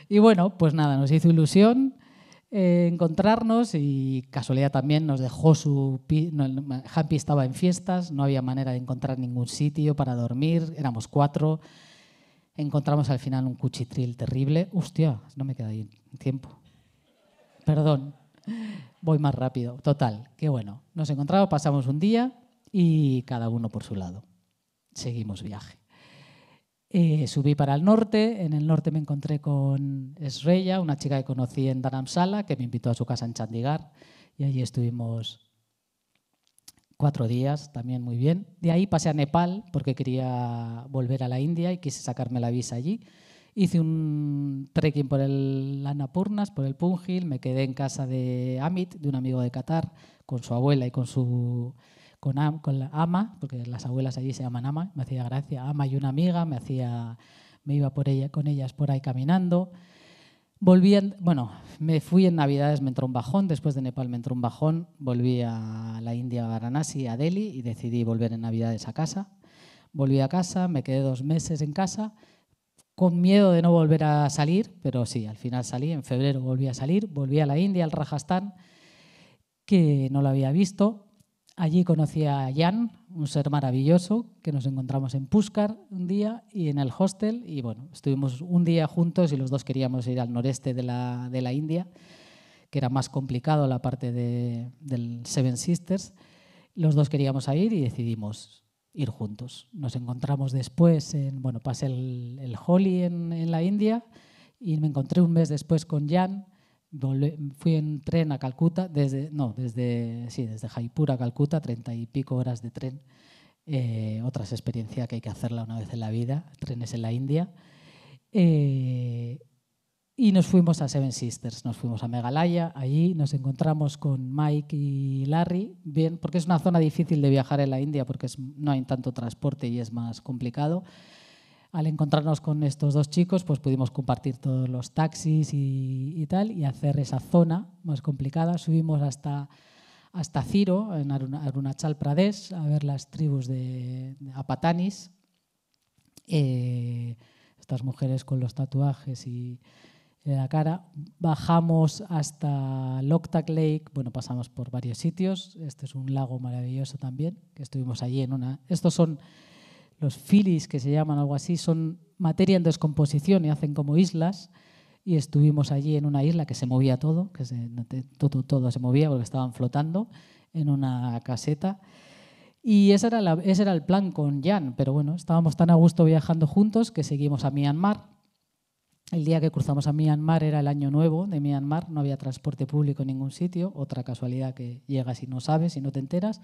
Y bueno, pues nada, nos hizo ilusión. Eh, encontrarnos y casualidad también nos dejó su... Happy estaba en fiestas, no había manera de encontrar ningún sitio para dormir, éramos cuatro. Encontramos al final un cuchitril terrible. Hostia, no me queda ahí tiempo. Perdón, voy más rápido. Total, qué bueno. Nos encontramos, pasamos un día y cada uno por su lado. Seguimos viaje. Eh, subí para el norte, en el norte me encontré con Esreya, una chica que conocí en Dharamsala, que me invitó a su casa en Chandigarh, y allí estuvimos cuatro días, también muy bien. De ahí pasé a Nepal, porque quería volver a la India y quise sacarme la visa allí. Hice un trekking por el Annapurnas, por el Pungil, me quedé en casa de Amit, de un amigo de Qatar, con su abuela y con su con, la ama, porque las abuelas allí se llaman ama, me hacía gracia, ama y una amiga, me, hacía, me iba por ella, con ellas por ahí caminando. Volví, bueno, me fui en Navidades, me entró un bajón, después de Nepal me entró un bajón, volví a la India, a Varanasi, a Delhi y decidí volver en Navidades a casa. Volví a casa, me quedé dos meses en casa, con miedo de no volver a salir, pero sí, al final salí, en febrero volví a salir, volví a la India, al Rajasthan, que no lo había visto, Allí conocí a Jan, un ser maravilloso, que nos encontramos en Puskar un día y en el hostel. Y bueno, estuvimos un día juntos y los dos queríamos ir al noreste de la, India, que era más complicado la parte de, del Seven Sisters. Los dos queríamos ir y decidimos ir juntos. Nos encontramos después, en, bueno, pasé el, el Holi en, en la India y me encontré un mes después con Jan fui en tren a Calcuta, desde, no, desde, sí, desde Jaipur a Calcuta, treinta y pico horas de tren. Eh, otra experiencia que hay que hacerla una vez en la vida, trenes en la India. Eh, y nos fuimos a Seven Sisters, nos fuimos a Meghalaya, allí nos encontramos con Mike y Larry, bien, porque es una zona difícil de viajar en la India porque no hay tanto transporte y es más complicado al encontrarnos con estos dos chicos, pues pudimos compartir todos los taxis y, tal, y hacer esa zona más complicada. Subimos hasta, hasta Ciro, en Arunachal Pradesh, a ver las tribus de, Apatanis, eh, estas mujeres con los tatuajes y la cara. Bajamos hasta Loctac Lake, bueno, pasamos por varios sitios. Este es un lago maravilloso también, que estuvimos allí en una... Estos son los filis, que se llaman algo así, son materia en descomposición y hacen como islas. Y estuvimos allí en una isla que se movía todo, que todo, se movía porque estaban flotando en una caseta. Y ese era, ese era el plan con Jan, pero bueno, estábamos tan a gusto viajando juntos que seguimos a Myanmar. El día que cruzamos a Myanmar era el año nuevo de Myanmar, no había transporte público en ningún sitio, otra casualidad que llegas y no sabes y no te enteras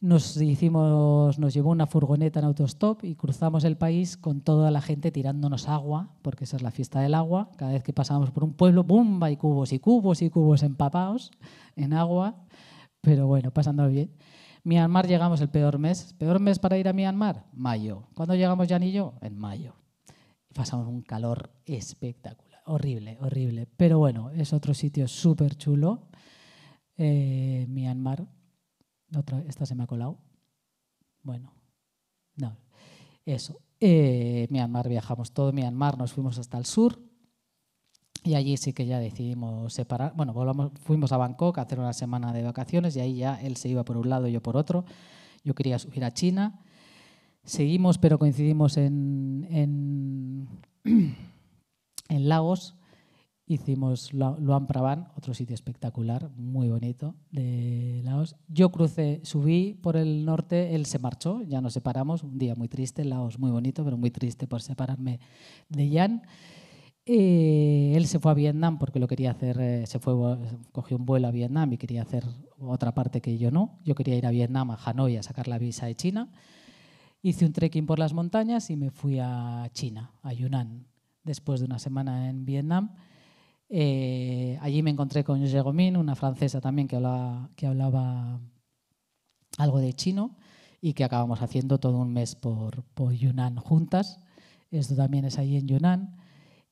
nos hicimos, nos llevó una furgoneta en autostop y cruzamos el país con toda la gente tirándonos agua, porque esa es la fiesta del agua. Cada vez que pasábamos por un pueblo, ¡bum! y cubos y cubos y cubos empapados en agua, pero bueno, pasando bien. Myanmar llegamos el peor mes. ¿Peor mes para ir a Myanmar? Mayo. ¿Cuándo llegamos Jan y yo? En mayo. Pasamos un calor espectacular, horrible, horrible. Pero bueno, es otro sitio súper chulo, eh, Myanmar esta se me ha colado. Bueno, no. Eso. Eh, Myanmar viajamos todo Myanmar, nos fuimos hasta el sur y allí sí que ya decidimos separar. Bueno, volvamos, fuimos a Bangkok a hacer una semana de vacaciones y ahí ya él se iba por un lado y yo por otro. Yo quería subir a China. Seguimos, pero coincidimos en, en, *clears throat* en Laos Hicimos Luang Prabang, otro sitio espectacular, muy bonito de Laos. Yo crucé, subí por el norte, él se marchó, ya nos separamos, un día muy triste, Laos muy bonito, pero muy triste por separarme de Jan. Eh, él se fue a Vietnam porque lo quería hacer, eh, se fue, cogió un vuelo a Vietnam y quería hacer otra parte que yo no. Yo quería ir a Vietnam, a Hanoi, a sacar la visa de China. Hice un trekking por las montañas y me fui a China, a Yunnan, después de una semana en Vietnam. Eh, allí me encontré con Jérôme, una francesa también que hablaba, que hablaba algo de chino y que acabamos haciendo todo un mes por, Yunnan juntas. Esto también es allí en Yunnan,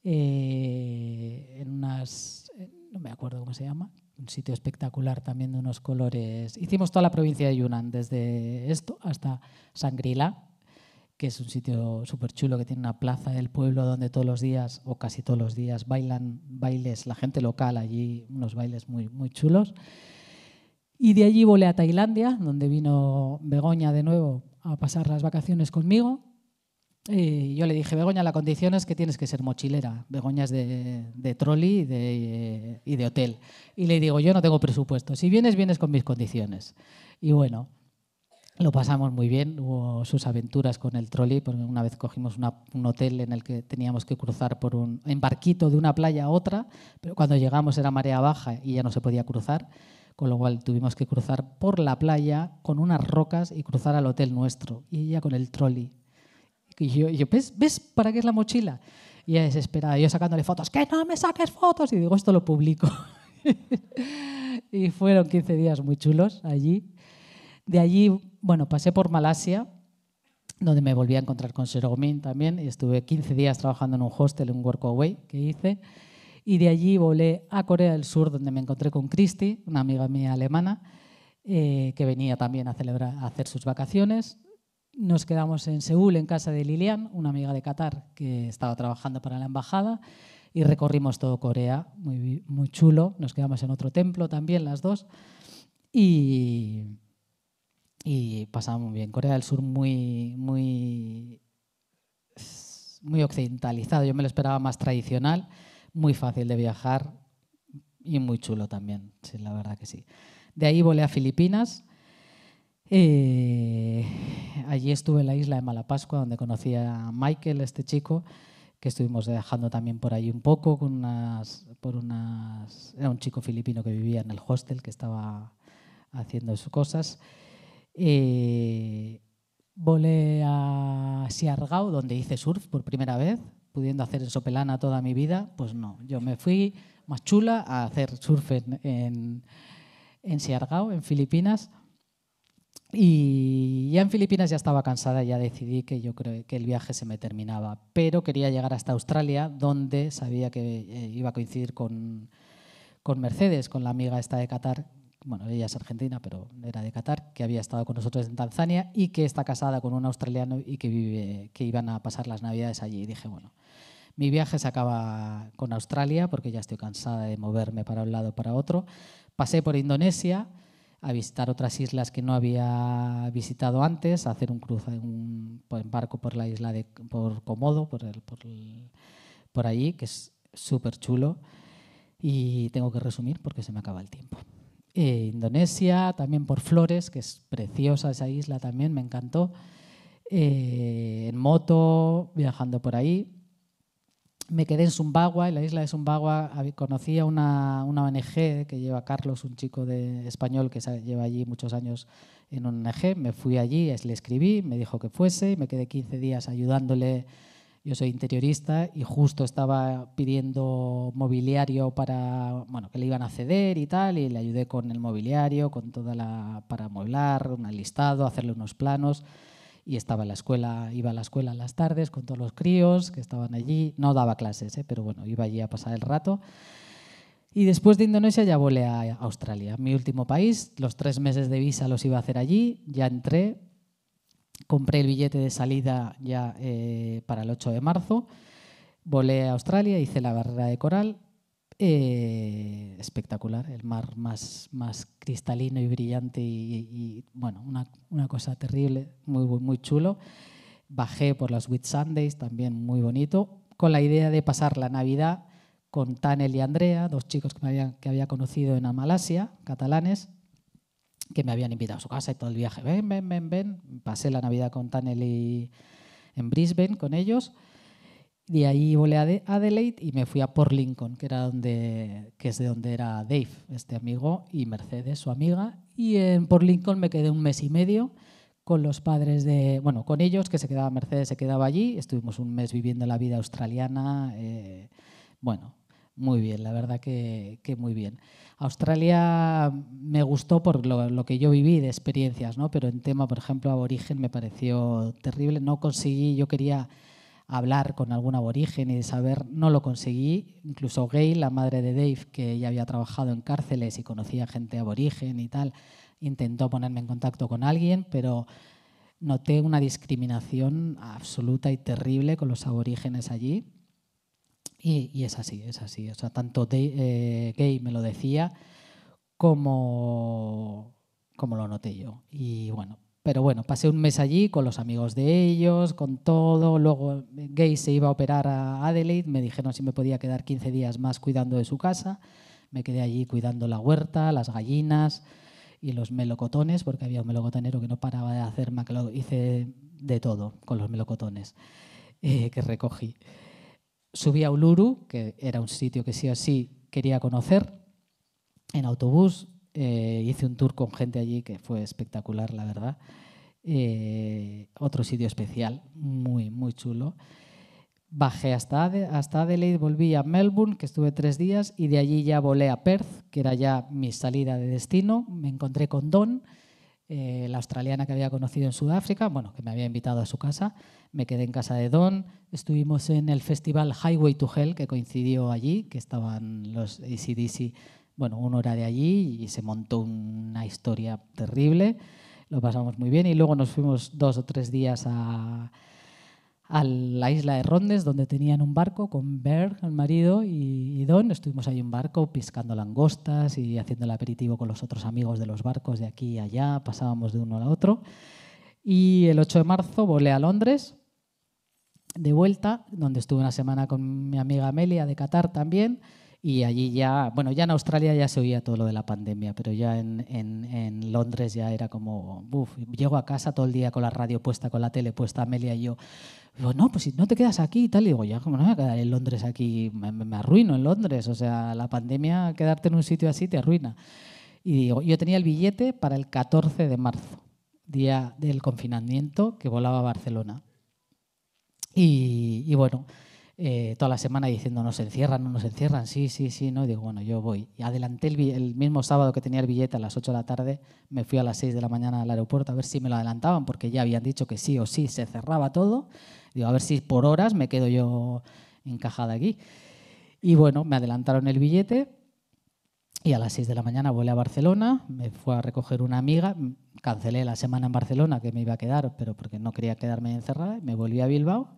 eh, en unas, no me acuerdo cómo se llama, un sitio espectacular también de unos colores. Hicimos toda la provincia de Yunnan, desde esto hasta Sangrila, que es un sitio súper chulo, que tiene una plaza del pueblo donde todos los días, o casi todos los días, bailan bailes, la gente local allí, unos bailes muy, muy chulos. Y de allí volé a Tailandia, donde vino Begoña de nuevo a pasar las vacaciones conmigo. Y eh, yo le dije, Begoña, la condición es que tienes que ser mochilera. Begoña es de, trolley de, y de hotel. Y le digo, yo no tengo presupuesto. Si vienes, vienes con mis condiciones. Y bueno, lo pasamos muy bien, hubo sus aventuras con el trolley, porque una vez cogimos un hotel en el que teníamos que cruzar por un embarquito de una playa a otra, pero cuando llegamos era marea baja y ya no se podía cruzar, con lo cual tuvimos que cruzar por la playa con unas rocas y cruzar al hotel nuestro, y ella con el trolley. Y yo, ¿ves, ¿ves para qué es la mochila? Y ella desesperada, yo sacándole fotos, que no me saques fotos, y digo, esto lo publico. *laughs* y fueron 15 días muy chulos allí de allí, bueno, pasé por Malasia, donde me volví a encontrar con Min también, y estuve 15 días trabajando en un hostel, en un away que hice. Y de allí volé a Corea del Sur, donde me encontré con Christy, una amiga mía alemana, eh, que venía también a, celebrar, hacer sus vacaciones. Nos quedamos en Seúl, en casa de Lilian, una amiga de Qatar que estaba trabajando para la embajada, y recorrimos todo Corea, muy, muy chulo. Nos quedamos en otro templo también, las dos. Y, y pasaba muy bien. Corea del Sur muy, muy, muy occidentalizado, yo me lo esperaba más tradicional, muy fácil de viajar y muy chulo también, sí, la verdad que sí. De ahí volé a Filipinas. Eh, allí estuve en la isla de Malapascua, donde conocí a Michael, este chico, que estuvimos viajando también por ahí un poco, con unas, por unas, era un chico filipino que vivía en el hostel, que estaba haciendo sus cosas. Eh, volé a Siargao, donde hice surf por primera vez, pudiendo hacer en Sopelana toda mi vida. Pues no, yo me fui más chula a hacer surf en, en, en Siargao, en Filipinas. Y ya en Filipinas ya estaba cansada, ya decidí que yo creo que el viaje se me terminaba, pero quería llegar hasta Australia, donde sabía que eh, iba a coincidir con, con Mercedes, con la amiga esta de Qatar, bueno, ella es argentina, pero era de Qatar, que había estado con nosotros en Tanzania y que está casada con un australiano y que, vive, que iban a pasar las navidades allí. Y dije, bueno, mi viaje se acaba con Australia porque ya estoy cansada de moverme para un lado para otro. Pasé por Indonesia a visitar otras islas que no había visitado antes, a hacer un cruce un, pues, en barco por la isla de por Komodo, por, por allí, que es súper chulo. Y tengo que resumir porque se me acaba el tiempo. Eh, Indonesia, también por Flores, que es preciosa esa isla también, me encantó. Eh, en moto, viajando por ahí. Me quedé en Zumbagua, en la isla de Zumbagua conocí a una, una ONG que lleva Carlos, un chico de español que lleva allí muchos años en una ONG. Me fui allí, le escribí, me dijo que fuese, y me quedé 15 días ayudándole yo soy interiorista y justo estaba pidiendo mobiliario para, bueno, que le iban a ceder y tal, y le ayudé con el mobiliario, con toda la para amueblar, un listado, hacerle unos planos. Y estaba en la escuela, iba a la escuela en las tardes con todos los críos que estaban allí. No daba clases, ¿eh? pero bueno, iba allí a pasar el rato. Y después de Indonesia ya volé a Australia, mi último país. Los tres meses de visa los iba a hacer allí, ya entré Compré el billete de salida ya eh, para el 8 de marzo. Volé a Australia, hice la barrera de coral. Eh, espectacular, el mar más, más cristalino y brillante y, bueno, una, cosa terrible, muy, muy chulo. Bajé por las Whit Sundays, también muy bonito, con la idea de pasar la Navidad con Tanel y Andrea, dos chicos que, había, que había conocido en Malasia, catalanes, que me habían invitado a su casa y todo el viaje, ven, ven, ven, ven. Pasé la Navidad con Tanelli en Brisbane con ellos. De ahí volé a Adelaide y me fui a Port Lincoln, que, era donde, que es de donde era Dave, este amigo, y Mercedes, su amiga. Y en Port Lincoln me quedé un mes y medio con los padres de, bueno, con ellos, que se quedaba Mercedes, se quedaba allí. Estuvimos un mes viviendo la vida australiana. Eh, bueno, muy bien, la verdad que, muy bien. Australia me gustó por lo, que yo viví de experiencias, ¿no? pero en tema, por ejemplo, aborigen me pareció terrible. No conseguí, yo quería hablar con algún aborigen y saber, no lo conseguí. Incluso Gay, la madre de Dave, que ya había trabajado en cárceles y conocía gente aborigen y tal, intentó ponerme en contacto con alguien, pero noté una discriminación absoluta y terrible con los aborígenes allí y, es así, es así. O sea, tanto eh, Gay me lo decía como, lo noté yo. Y bueno, pero bueno, pasé un mes allí con los amigos de ellos, con todo. Luego eh, Gay se iba a operar a Adelaide. Me dijeron si me podía quedar 15 días más cuidando de su casa. Me quedé allí cuidando la huerta, las gallinas y los melocotones, porque había un melocotonero que no paraba de hacer lo Hice de todo con los melocotones eh, que recogí subí a Uluru, que era un sitio que sí o sí quería conocer, en autobús. Eh, hice un tour con gente allí que fue espectacular, la verdad. Eh, otro sitio especial, muy, muy chulo. Bajé hasta, hasta Adelaide, volví a Melbourne, que estuve tres días, y de allí ya volé a Perth, que era ya mi salida de destino. Me encontré con Don, eh, la australiana que había conocido en Sudáfrica, bueno, que me había invitado a su casa. Me quedé en casa de Don. Estuvimos en el festival Highway to Hell, que coincidió allí, que estaban los ACDC. Bueno, una hora de allí y se montó una historia terrible. Lo pasamos muy bien y luego nos fuimos dos o tres días a a la isla de Rondes, donde tenían un barco con Berg, el marido, y, Don. Estuvimos ahí en un barco piscando langostas y haciendo el aperitivo con los otros amigos de los barcos de aquí y allá, pasábamos de uno al otro. Y el 8 de marzo volé a Londres, de vuelta, donde estuve una semana con mi amiga Amelia de Qatar también. Y allí ya, bueno, ya en Australia ya se oía todo lo de la pandemia, pero ya en, en Londres ya era como, uff, llego a casa todo el día con la radio puesta, con la tele puesta, Amelia y yo Digo, no, pues si no te quedas aquí y tal. Y digo, ya, como no me voy a quedar en Londres aquí? Me, arruino en Londres. O sea, la pandemia, quedarte en un sitio así te arruina. Y digo, yo tenía el billete para el 14 de marzo, día del confinamiento, que volaba a Barcelona. Y, bueno, eh, toda la semana diciendo, nos encierran, no nos encierran, sí, sí, sí, no. Y digo, bueno, yo voy. Y adelanté el, el mismo sábado que tenía el billete a las 8 de la tarde, me fui a las 6 de la mañana al aeropuerto a ver si me lo adelantaban, porque ya habían dicho que sí o sí se cerraba todo Digo, a ver si por horas me quedo yo encajada aquí. Y bueno, me adelantaron el billete y a las 6 de la mañana volé a Barcelona, me fue a recoger una amiga, cancelé la semana en Barcelona que me iba a quedar, pero porque no quería quedarme encerrada, me volví a Bilbao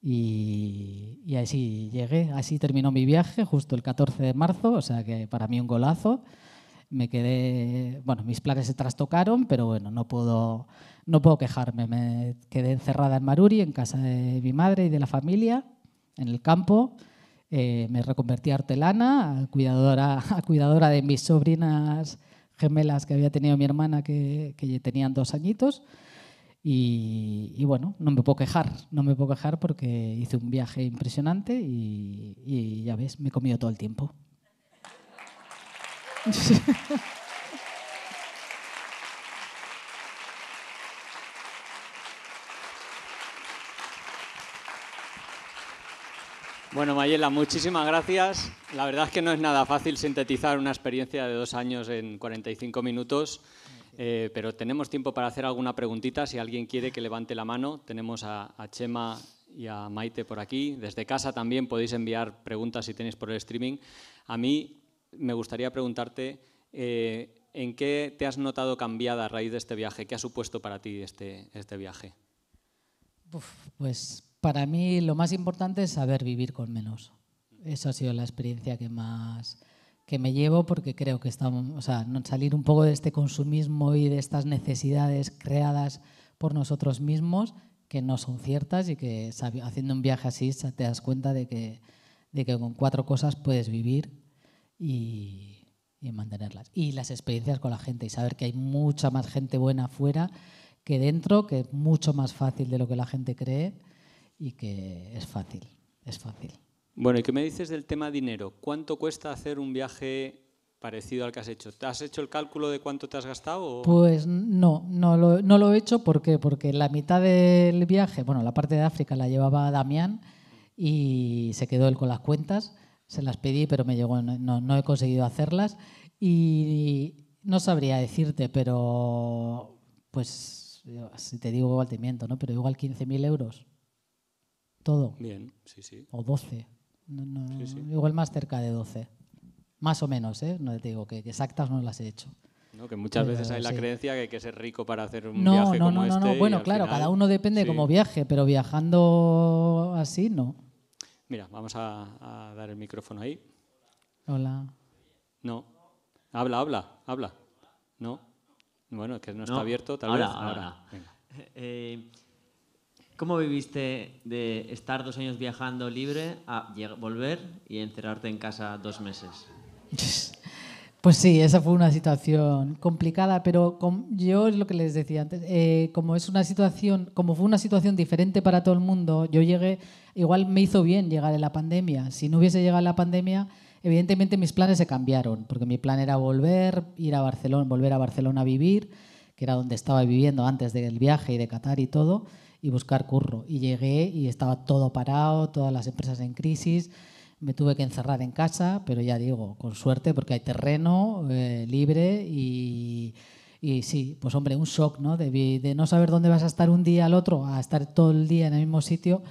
y, y así llegué, así terminó mi viaje, justo el 14 de marzo, o sea que para mí un golazo me quedé, bueno, mis planes se trastocaron, pero bueno, no puedo, no puedo quejarme. Me quedé encerrada en Maruri, en casa de mi madre y de la familia, en el campo. Eh, me reconvertí a hortelana, a cuidadora, cuidadora de mis sobrinas gemelas que había tenido mi hermana, que, que tenían dos añitos. Y, bueno, no me puedo quejar, no me puedo quejar porque hice un viaje impresionante y, y ya ves, me he comido todo el tiempo. *laughs* Bueno, Mayela, muchísimas gracias. La verdad es que no es nada fácil sintetizar una experiencia de dos años en 45 minutos, eh, pero tenemos tiempo para hacer alguna preguntita. Si alguien quiere que levante la mano, tenemos a, a, Chema y a Maite por aquí. Desde casa también podéis enviar preguntas si tenéis por el streaming. A mí me gustaría preguntarte eh, en qué te has notado cambiada a raíz de este viaje, qué ha supuesto para ti este, este viaje. pues para mí lo más importante es saber vivir con menos. Esa ha sido la experiencia que más que me llevo porque creo que estamos, o sea, salir un poco de este consumismo y de estas necesidades creadas por nosotros mismos que no son ciertas y que haciendo un viaje así te das cuenta de que, de que con cuatro cosas puedes vivir y, mantenerlas. Y las experiencias con la gente y saber que hay mucha más gente buena afuera que dentro, que es mucho más fácil de lo que la gente cree y que es fácil, es fácil. Bueno, ¿y qué me dices del tema dinero? ¿Cuánto cuesta hacer un viaje parecido al que has hecho? ¿Te has hecho el cálculo de cuánto te has gastado? Pues no, no lo, no lo he hecho. Porque la mitad del viaje, bueno, la parte de África la llevaba Damián y se quedó él con las cuentas se las pedí, pero me llegó, no, no he conseguido hacerlas. Y no sabría decirte, pero pues si te digo igual te ¿no? Pero igual 15.000 euros. Todo. Bien, sí, sí. O 12. No, no, Igual más cerca de 12. Más o menos, ¿eh? No te digo que exactas no las he hecho. que muchas veces hay la creencia que hay que ser rico para hacer un viaje como este. No, bueno, claro, cada uno depende como viaje, pero viajando así no. Mira, vamos a, dar el micrófono ahí. Hola. No. Habla, habla, habla. No. Bueno, que no, está abierto, tal vez. Ahora, ahora. *laughs* Eh, ¿Cómo viviste de estar dos años viajando libre a volver y encerrarte en casa dos meses? *laughs* Pues sí, esa fue una situación complicada, pero como yo es lo que les decía antes, eh, como es una situación, como fue una situación diferente para todo el mundo, yo llegué, igual me hizo bien llegar en la pandemia. Si no hubiese llegado la pandemia, evidentemente mis planes se cambiaron, porque mi plan era volver, ir a Barcelona, volver a Barcelona a vivir, que era donde estaba viviendo antes del viaje y de Qatar y todo, y buscar curro. Y llegué y estaba todo parado, todas las empresas en crisis. Me tuve que encerrar en casa, pero ya digo, con suerte, porque hay terreno eh, libre y, y, sí, pues hombre, un shock, ¿no? De, no saber dónde vas a estar un día al otro, a estar todo el día en el mismo sitio,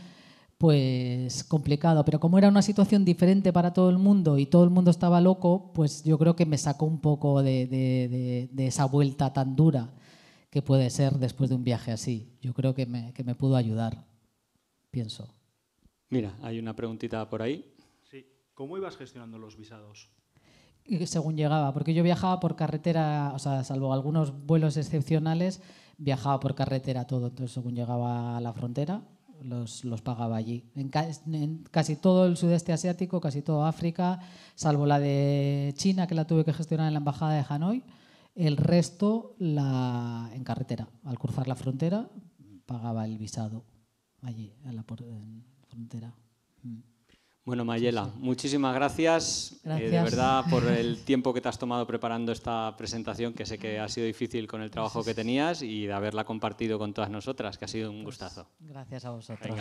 pues complicado. Pero como era una situación diferente para todo el mundo y todo el mundo estaba loco, pues yo creo que me sacó un poco de, de, de esa vuelta tan dura que puede ser después de un viaje así. Yo creo que me, que me pudo ayudar, pienso. Mira, hay una preguntita por ahí. ¿Cómo ibas gestionando los visados? según llegaba, porque yo viajaba por carretera, o sea, salvo algunos vuelos excepcionales, viajaba por carretera todo. Entonces, según llegaba a la frontera, los, pagaba allí. En, casi todo el sudeste asiático, casi todo África, salvo la de China, que la tuve que gestionar en la embajada de Hanoi, el resto la, en carretera. Al cruzar la frontera, pagaba el visado allí, en la, frontera. Mm. Bueno, Mayela, muchísimas gracias, eh, de verdad por *laughs* el tiempo que te has tomado preparando esta presentación, que sé que ha sido difícil con el trabajo que tenías y de haberla compartido con todas nosotras, que ha sido un pues gustazo. gracias a vosotros.